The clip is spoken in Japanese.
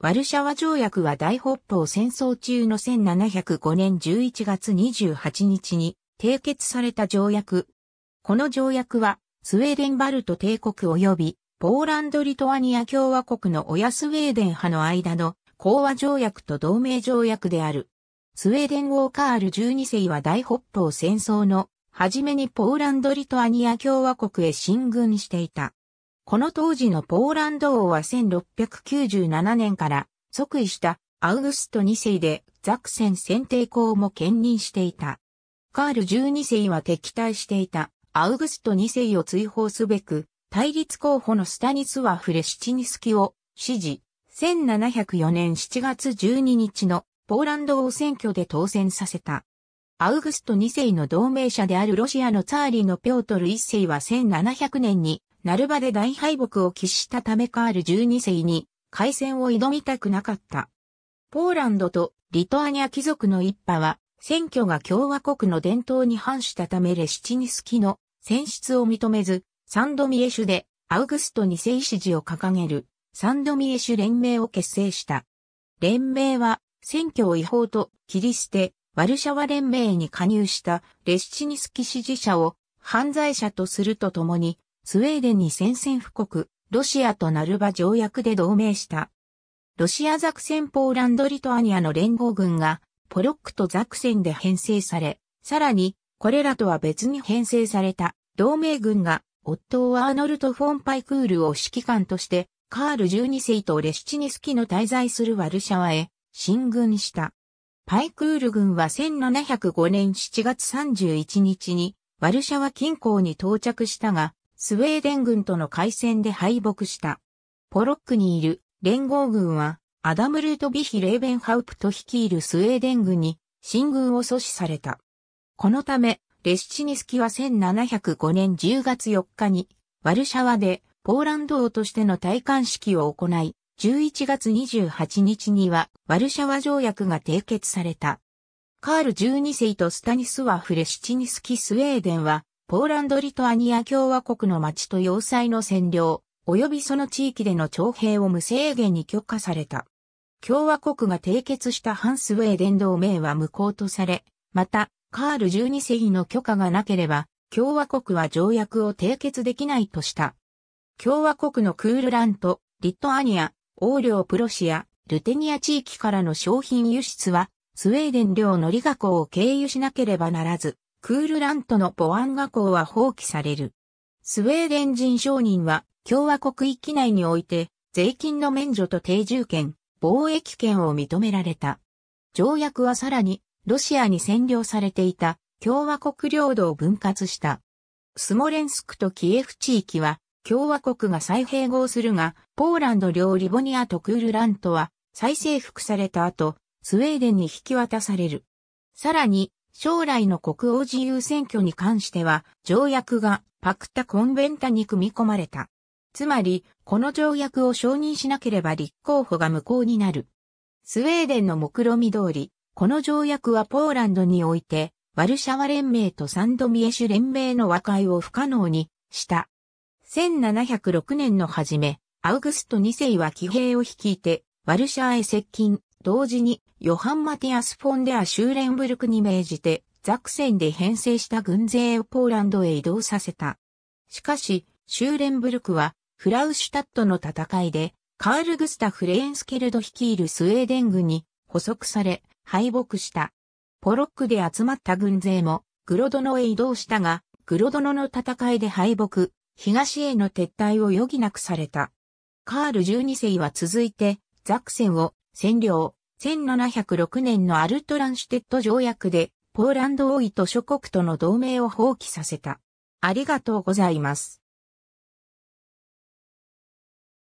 ワルシャワ条約は大北方戦争中の1705年11月28日に締結された条約。この条約は、スウェーデンバルト帝国及び、ポーランド・リトアニア共和国の親スウェーデン派の間の講和条約と同盟条約である。スウェーデン・ウォーカール12世は大北方戦争の初めにポーランド・リトアニア共和国へ進軍していた。この当時のポーランド王は1697年から即位したアウグスト2世でザクセン選定公も兼任していた。カール12世は敵対していたアウグスト2世を追放すべく対立候補のスタニスワフ・レシチニスキを支持、1704年7月12日のポーランド王選挙で当選させた。アウグスト2世の同盟者であるロシアのツァーリのピョートル1世は1700年にナルバで大敗北を喫したためカール12世に、海戦を挑みたくなかった。ポーランドとリトアニア貴族の一派は、選挙が共和国の伝統に反したためレシチニスキの選出を認めず、サンドミエシュでアウグスト2世支持を掲げるサンドミエシュ連盟を結成した。連盟は選挙を違法と切り捨て、ワルシャワ連盟に加入したレシチニスキ支持者を犯罪者とするとともにスウェーデンに宣戦布告、ロシアとナルバ条約で同盟した。ロシアザクセンポーランドリトアニアの連合軍が、ポロックとザクセンで編成され、さらに、これらとは別に編成された同盟軍が、オットー・アーノルト・フォンパイクールを指揮官として、カール12世とレシチニスキの滞在するワルシャワへ進軍した。パイクール軍は1705年7月31日にワルシャワ近郊に到着したが、スウェーデン軍との海戦で敗北した。ポロックにいる連合軍は、アダム・ルートビヒ・レーベンハウプと率いるスウェーデン軍に進軍を阻止された。このため、レシチニスキは1705年10月4日に、ワルシャワでポーランド王としての戴冠式を行い、11月28日にはワルシャワ条約が締結された。カール12世とスタニスワフ・レシチニスキ・スウェーデンはポーランド・リトアニア共和国の町と要塞の占領、及びその地域での徴兵を無制限に許可された。共和国が締結した反スウェーデン同盟は無効とされ、また、カール12世の許可がなければ、共和国は条約を締結できないとした。共和国のクールラント、リトアニア、リ領プロシア、ルテニア地域からの商品輸出は、スウェーデン領の利学を経由しなければならず、クールラントのボアン河港は放棄される。スウェーデン人商人は共和国域内において税金の免除と定住権、貿易権を認められた。条約はさらにロシアに占領されていた共和国領土を分割した。スモレンスクとキエフ地域は共和国が再併合するが、ポーランド領リボニアとクールラントは再征服された後、スウェーデンに引き渡される。さらに、将来の国王自由選挙に関しては、条約がパクタ・コンベンタに組み込まれた。つまり、この条約を承認しなければ立候補が無効になる。スウェーデンの目論見通り、この条約はポーランドにおいて、ワルシャワ連盟とサンドミエシュ連盟の和解を不可能にした。1706年の初め、アウグスト2世は騎兵を率いて、ワルシャワへ接近。同時にヨハン・マティアス・フォンデア・シューレンブルクに命じて、ザクセンで編成した軍勢をポーランドへ移動させた。しかし、シューレンブルクは、フラウシュタットの戦いで、カール・グスタフ・レーンスケルド率いるスウェーデン軍に捕捉され、敗北した。ポロックで集まった軍勢も、グロドノへ移動したが、グロドノの戦いで敗北、東への撤退を余儀なくされた。カール12世は続いて、ザクセンを占領、1706年のアルトランシュテット条約で、ポーランド王位と諸国との同盟を放棄させた。ありがとうございます。